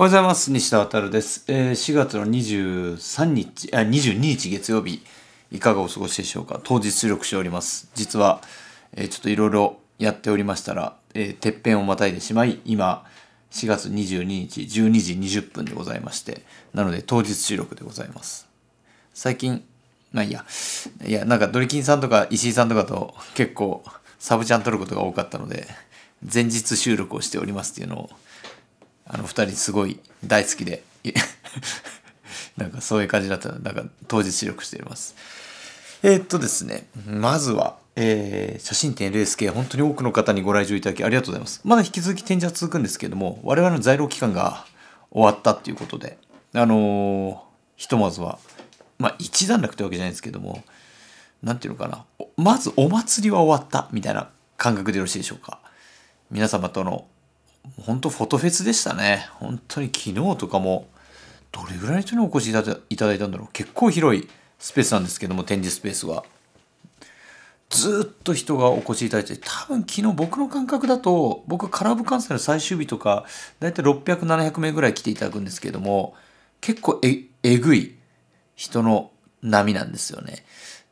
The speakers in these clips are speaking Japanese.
おはようございます。西田渉です。えー、4月の23日、あ、22日月曜日、いかがお過ごしでしょうか。当日出力しております。実は、えー、ちょっといろいろやっておりましたら、えー、てっぺんをまたいでしまい、今、4月22日12時20分でございまして、なので当日収録でございます。最近、まあいいや、いや、なんかドリキンさんとか石井さんとかと結構サブチャン取ることが多かったので、前日収録をしておりますっていうのを、あの二人すごい大好きで なんかそういう感じだったのなんか当日視力していますえー、っとですねまずはえー、写真展レース系、本当に多くの方にご来場いただきありがとうございます。まだ引き続き展示は続くんですけれども、我々の在労期間が終わったっていうことで、あのー、ひとまずは、まあ一段落というわけじゃないんですけども、なんていうのかな、まずお祭りは終わったみたいな感覚でよろしいでしょうか。皆様との本当フォトフェスでしたね。本当に昨日とかも、どれぐらいの人にお越しいただいたんだろう。結構広いスペースなんですけども、展示スペースは。ずっと人がお越しいただいて、多分昨日僕の感覚だと、僕カラブ関西の最終日とか、だいたい600、700名ぐらい来ていただくんですけども、結構え、えぐい人の波なんですよね。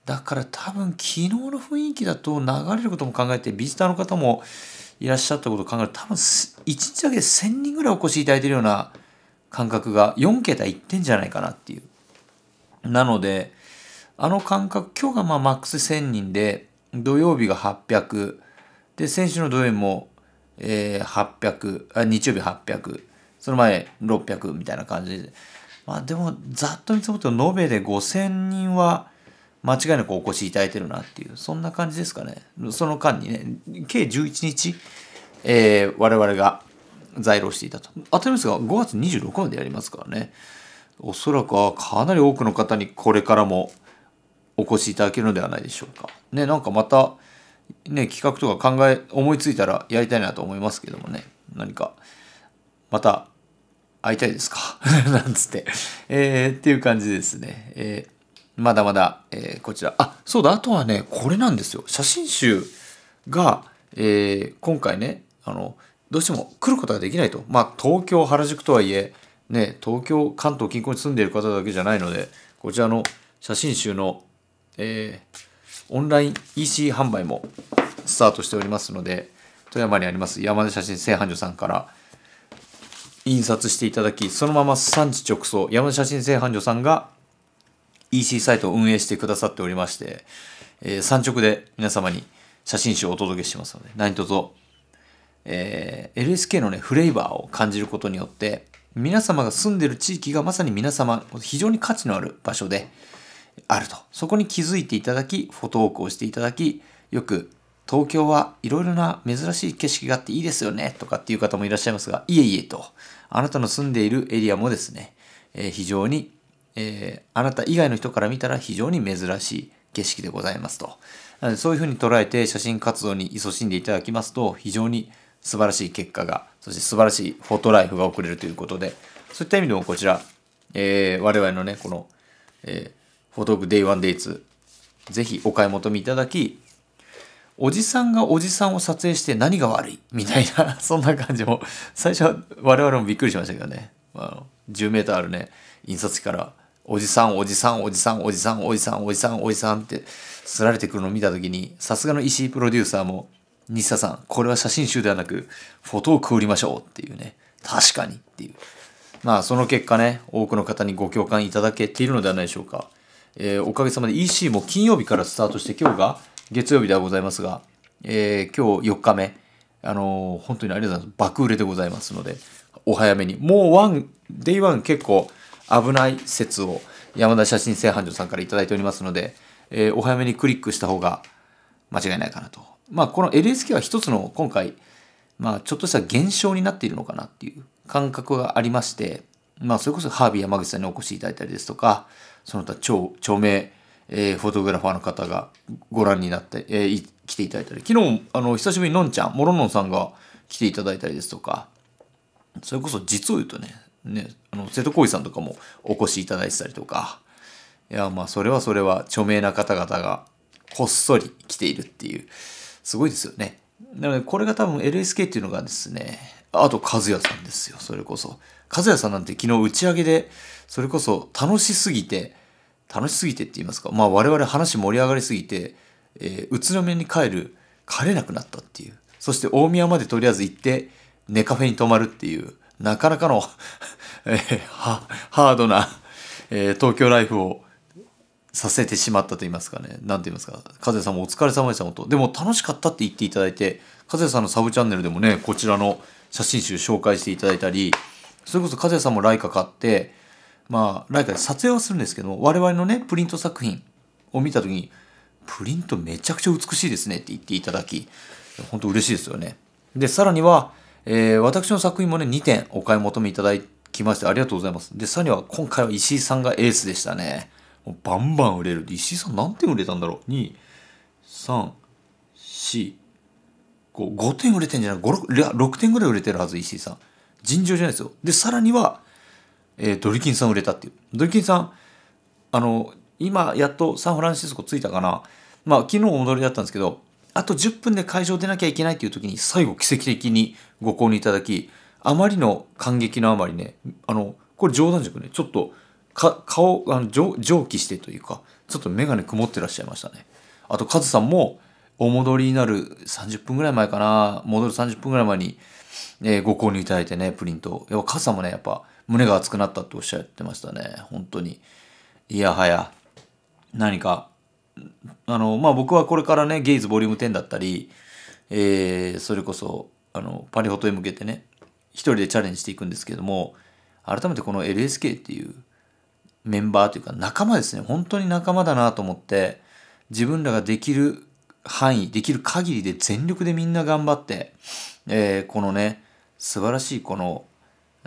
だから多分昨日の雰囲気だと流れることも考えて、ビジターの方も、いらっしゃったことを考えると多分1日だけで1,000人ぐらいお越しいただいてるような感覚が4桁いってんじゃないかなっていう。なのであの感覚今日がまあマックス1,000人で土曜日が800で先週の土曜日も、えー、800あ日曜日800その前600みたいな感じでまあでもざっと見積もって延べで5,000人は。間違いなくお越しいただいてるなっていう、そんな感じですかね。その間にね、計11日、えー、我々が在労していたと。当たり前ですが、5月26日までやりますからね。おそらくはかなり多くの方にこれからもお越しいただけるのではないでしょうか。ね、なんかまた、ね、企画とか考え、思いついたらやりたいなと思いますけどもね。何か、また、会いたいですか なんつって。えー、っていう感じですね。えーまだまだ、えー、こちら。あ、そうだ、あとはね、これなんですよ。写真集が、えー、今回ね、あの、どうしても来ることができないと。まあ、東京、原宿とはいえ、ね、東京、関東近郊に住んでいる方だけじゃないので、こちらの写真集の、えー、オンライン EC 販売もスタートしておりますので、富山にあります山根写真製版所さんから印刷していただき、そのまま産地直送、山根写真製版所さんが EC サイトを運営してくださっておりまして、えー、産直で皆様に写真集をお届けしてますので、何卒、えー、LSK のね、フレーバーを感じることによって、皆様が住んでる地域がまさに皆様、非常に価値のある場所であると。そこに気づいていただき、フォトウォークをしていただき、よく東京はいろいろな珍しい景色があっていいですよねとかっていう方もいらっしゃいますが、いえいえと、あなたの住んでいるエリアもですね、えー、非常にえー、あなた以外の人から見たら非常に珍しい景色でございますと。のそういうふうに捉えて写真活動に勤しんでいただきますと、非常に素晴らしい結果が、そして素晴らしいフォトライフが送れるということで、そういった意味でもこちら、えー、我々のね、この、えー、フォトグデイワンデイツ、y ぜひお買い求めいただき、おじさんがおじさんを撮影して何が悪いみたいな、そんな感じも、最初は我々もびっくりしましたけどね。あの10メートルあるね、印刷機からおじさんおじさんおじさんおじさんおじさんおじさんおじさんってすられてくるのを見た時にさすがの石井プロデューサーも西田さんこれは写真集ではなくフォトをくぐりましょうっていうね確かにっていうまあその結果ね多くの方にご共感いただけているのではないでしょうか、えー、おかげさまで EC も金曜日からスタートして今日が月曜日ではございますが、えー、今日4日目あのー、本当にありがとうございます爆売れでございますのでお早めにもうワンデイワン結構危ない説を山田写真製版所さんから頂いておりますので、えー、お早めにクリックした方が間違いないかなと。まあ、この LSK は一つの今回、まあ、ちょっとした現象になっているのかなっていう感覚がありまして、まあ、それこそハービー山口さんにお越しいただいたりですとか、その他超著名、えー、フォトグラファーの方がご覧になって、えー、来ていただいたり、昨日、あの、久しぶりにのんちゃん、もろのんさんが来ていただいたりですとか、それこそ実を言うとね、ね、あの瀬戸康史さんとかもお越しいただいてたりとかいやまあそれはそれは著名な方々がこっそり来ているっていうすごいですよねなのでこれが多分 LSK っていうのがですねあと和也さんですよそれこそ和也さんなんて昨日打ち上げでそれこそ楽しすぎて楽しすぎてって言いますかまあ我々話盛り上がりすぎて、えー、宇都宮に帰る帰れなくなったっていうそして大宮までとりあえず行って寝カフェに泊まるっていうなかなかの えー、ハードな、えー、東京ライフをさせてしまったと言いますかね。なんて言いますか。和也さんもお疲れ様でした、本当。でも楽しかったって言っていただいて、和也さんのサブチャンネルでもね、こちらの写真集紹介していただいたり、それこそ和也さんもライカ買って、まあ、ライカで撮影はするんですけど、我々のね、プリント作品を見た時に、プリントめちゃくちゃ美しいですねって言っていただき、本当嬉しいですよね。で、さらには、えー、私の作品もね、2点お買い求めいただきましてありがとうございます。で、さらには今回は石井さんがエースでしたね。もうバンバン売れる。石井さん何点売れたんだろう ?2、3、4、5、5点売れてんじゃない ?5、6、点ぐらい売れてるはず、石井さん。尋常じゃないですよ。で、さらには、えー、ドリキンさん売れたっていう。ドリキンさん、あの、今、やっとサンフランシスコ着いたかな。まあ、昨日お戻りだったんですけど、あと10分で会場出なきゃいけないっていう時に最後奇跡的にご購入いただき、あまりの感激のあまりね、あの、これ冗談じゃなくね、ちょっとか顔あの上、上気してというか、ちょっと眼鏡曇ってらっしゃいましたね。あと、カズさんも、お戻りになる30分ぐらい前かな、戻る30分ぐらい前に、えー、ご購入いただいてね、プリント。やっぱカズさんもね、やっぱ胸が熱くなったっておっしゃってましたね。本当に。いやはや、何かあの、まあ、僕はこれからね、ゲイズボリューム10だったり、えー、それこそ、あの、パリホトへ向けてね、一人でチャレンジしていくんですけども、改めてこの LSK っていうメンバーというか仲間ですね。本当に仲間だなと思って、自分らができる範囲、できる限りで全力でみんな頑張って、えー、このね、素晴らしいこの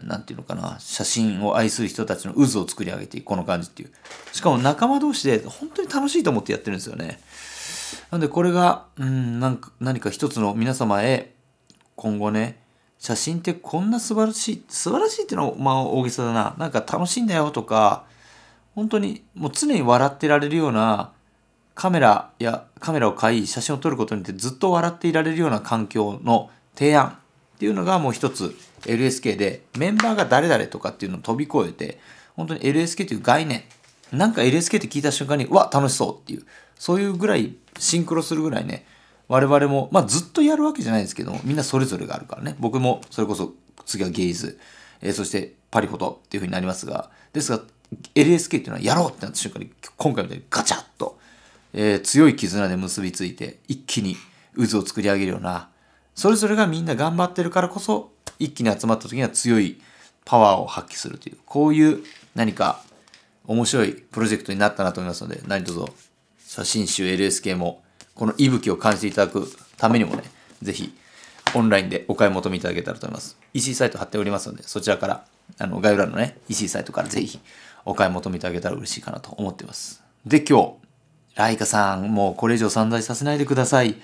なんていうのかな写真を愛する人たちの渦を作り上げていくこの感じっていうしかも仲間同士で本当に楽しいと思ってやってるんですよねなんでこれがうんなんか何か一つの皆様へ今後ね写真ってこんな素晴らしい素晴らしいっていうのはまあ大げさだななんか楽しいんだよとか本当にもう常に笑ってられるようなカメラやカメラを買い写真を撮ることによってずっと笑っていられるような環境の提案っていうのがもう一つ LSK で、メンバーが誰々とかっていうのを飛び越えて、本当に LSK という概念、なんか LSK って聞いた瞬間に、うわ、楽しそうっていう、そういうぐらいシンクロするぐらいね、我々も、まあずっとやるわけじゃないですけども、みんなそれぞれがあるからね、僕もそれこそ次はゲイズ、えー、そしてパリフォトっていうふうになりますが、ですが、LSK っていうのはやろうってなった瞬間に、今回みたいにガチャッと、えー、強い絆で結びついて、一気に渦を作り上げるような、それぞれがみんな頑張ってるからこそ、一気に集まった時には強いパワーを発揮するという、こういう何か面白いプロジェクトになったなと思いますので、何卒写真集 LSK も、この息吹を感じていただくためにもね、ぜひ、オンラインでお買い求めいただけたらと思います。EC サイト貼っておりますので、そちらから、あの、概要欄のね、EC サイトからぜひお買い求めいただけたら嬉しいかなと思っています。で、今日、ライカさん、もうこれ以上散財させないでください。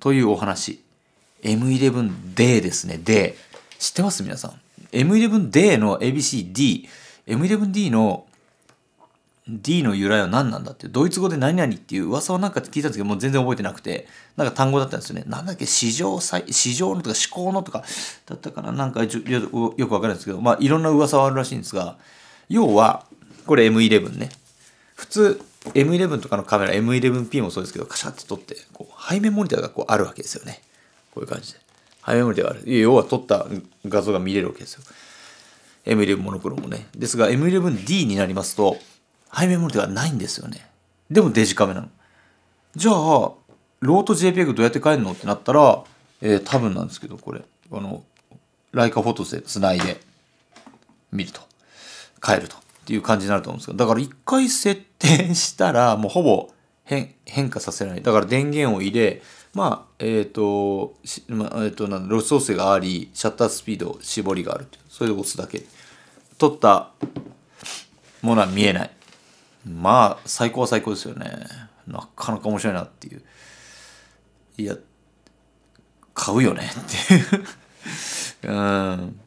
というお話。M11D ですね。D。知ってます皆さん。M11D の ABCD。M11D の D の由来は何なんだってドイツ語で何々っていう噂はなんか聞いたんですけどもう全然覚えてなくてなんか単語だったんですよねなんだっけ市場最市場のとか思考のとかだったかななんかよく分かるんですけどまあいろんな噂はあるらしいんですが要はこれ M11 ね普通 M11 とかのカメラ M11P もそうですけどカシャって撮ってこう背面モニターがこうあるわけですよねこういう感じで。ハイメモリではある。要は撮った画像が見れるわけですよ。M11 モノクロもね。ですが M11D になりますと、ハイメモリではないんですよね。でもデジカメなの。じゃあ、ロート JPEG どうやって変えるのってなったら、えー、多分なんですけど、これ。あの、ライカフォトスで繋いで、見ると。変えると。っていう感じになると思うんですけど、だから一回設定したら、もうほぼ変変化させない。だから電源を入れ、まあ、えっ、ー、と、まあ、えっ、ー、と、なんロス調整があり、シャッタースピード、絞りがある。それで押すだけ。取ったものは見えない。まあ、最高は最高ですよね。なかなか面白いなっていう。いや、買うよねっていう。うん。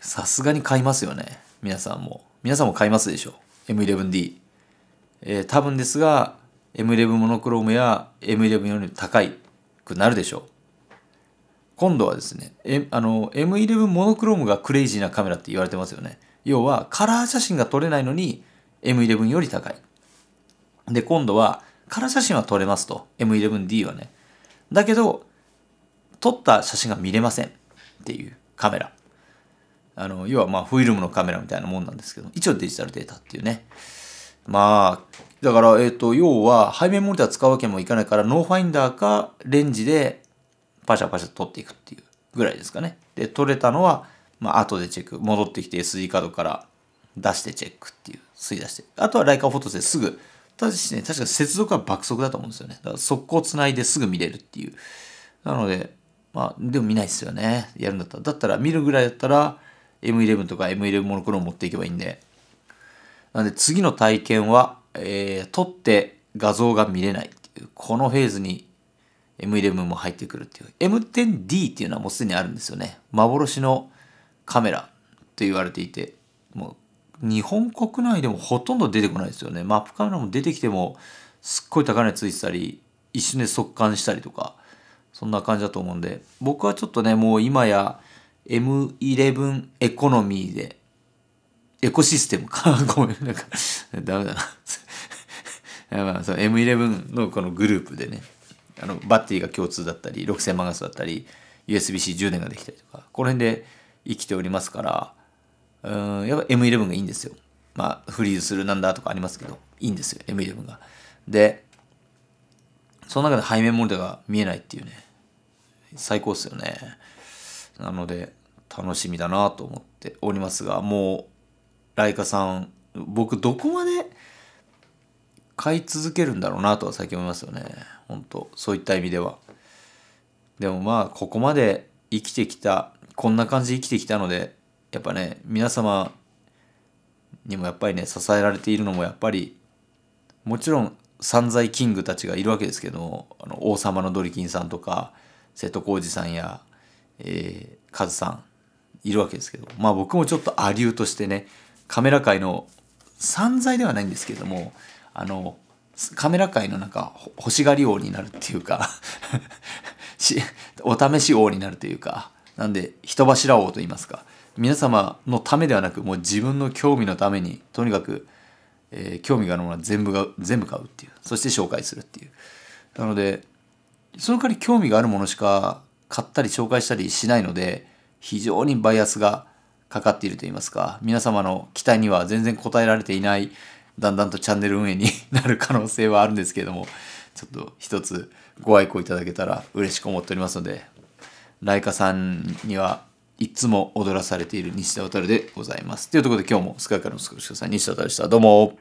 さすがに買いますよね。皆さんも。皆さんも買いますでしょ。M11D。えー、多分ですが、M11 モノクロームや M11 より高いくなるでしょう。今度はですね、M、あの M11 モノクロームがクレイジーなカメラって言われてますよね。要はカラー写真が撮れないのに M11 より高い。で、今度はカラー写真は撮れますと。M11D はね。だけど、撮った写真が見れませんっていうカメラ。あの、要はまあフィルムのカメラみたいなもんなんですけど、一応デジタルデータっていうね。まあ、だから、えっ、ー、と、要は背面モニター使うわけもいかないから、ノーファインダーかレンジでパシャパシャ撮っていくっていうぐらいですかね。で、撮れたのは、まあ、後でチェック。戻ってきて SD カードから出してチェックっていう、吸い出して。あとはライカフォトスですぐ、ただしね、確か接続は爆速だと思うんですよね。だから速攻繋いですぐ見れるっていう。なので、まあ、でも見ないですよね。やるんだったら。だったら見るぐらいだったら、M11 とか M11 モノクロを持っていけばいいんで。なんで次の体験は、えー、撮って画像が見れないっていう、このフェーズに M11 も入ってくるっていう。M10D っていうのはもうすでにあるんですよね。幻のカメラと言われていて、もう日本国内でもほとんど出てこないですよね。マップカメラも出てきてもすっごい高値ついてたり、一瞬で速乾したりとか、そんな感じだと思うんで、僕はちょっとね、もう今や M11 エコノミーで、エコシステムか。ごめん、なんか、ダメだな。そ M11 のこのグループでねあのバッテリーが共通だったり6000万画素だったり USB-C 充電ができたりとかこの辺で生きておりますからうんやっぱ M11 がいいんですよまあフリーズするなんだとかありますけどいいんですよ M11 がでその中で背面モニターが見えないっていうね最高っすよねなので楽しみだなと思っておりますがもうライカさん僕どこまで買い続けるんだろうなとは最近思いますよね本当そういった意味ではでもまあここまで生きてきたこんな感じで生きてきたのでやっぱね皆様にもやっぱりね支えられているのもやっぱりもちろん散財キングたちがいるわけですけどもあの王様のドリキンさんとか瀬戸康史さんや、えー、カズさんいるわけですけどまあ僕もちょっとアリューとしてねカメラ界の散財ではないんですけどもあのカメラ界のなんか欲しがり王になるっていうか お試し王になるというかなんで人柱王と言いますか皆様のためではなくもう自分の興味のためにとにかく、えー、興味があるものは全部が全部買うっていうそして紹介するっていうなのでその代わり興味があるものしか買ったり紹介したりしないので非常にバイアスがかかっていると言いますか皆様の期待には全然応えられていないだんだんとチャンネル運営に なる可能性はあるんですけれども、ちょっと一つご愛顧いただけたら嬉しく思っておりますので、ライカさんにはいつも踊らされている西田渉でございます。というところで今日もスカイからの少しくさい。西田渉でした。どうも。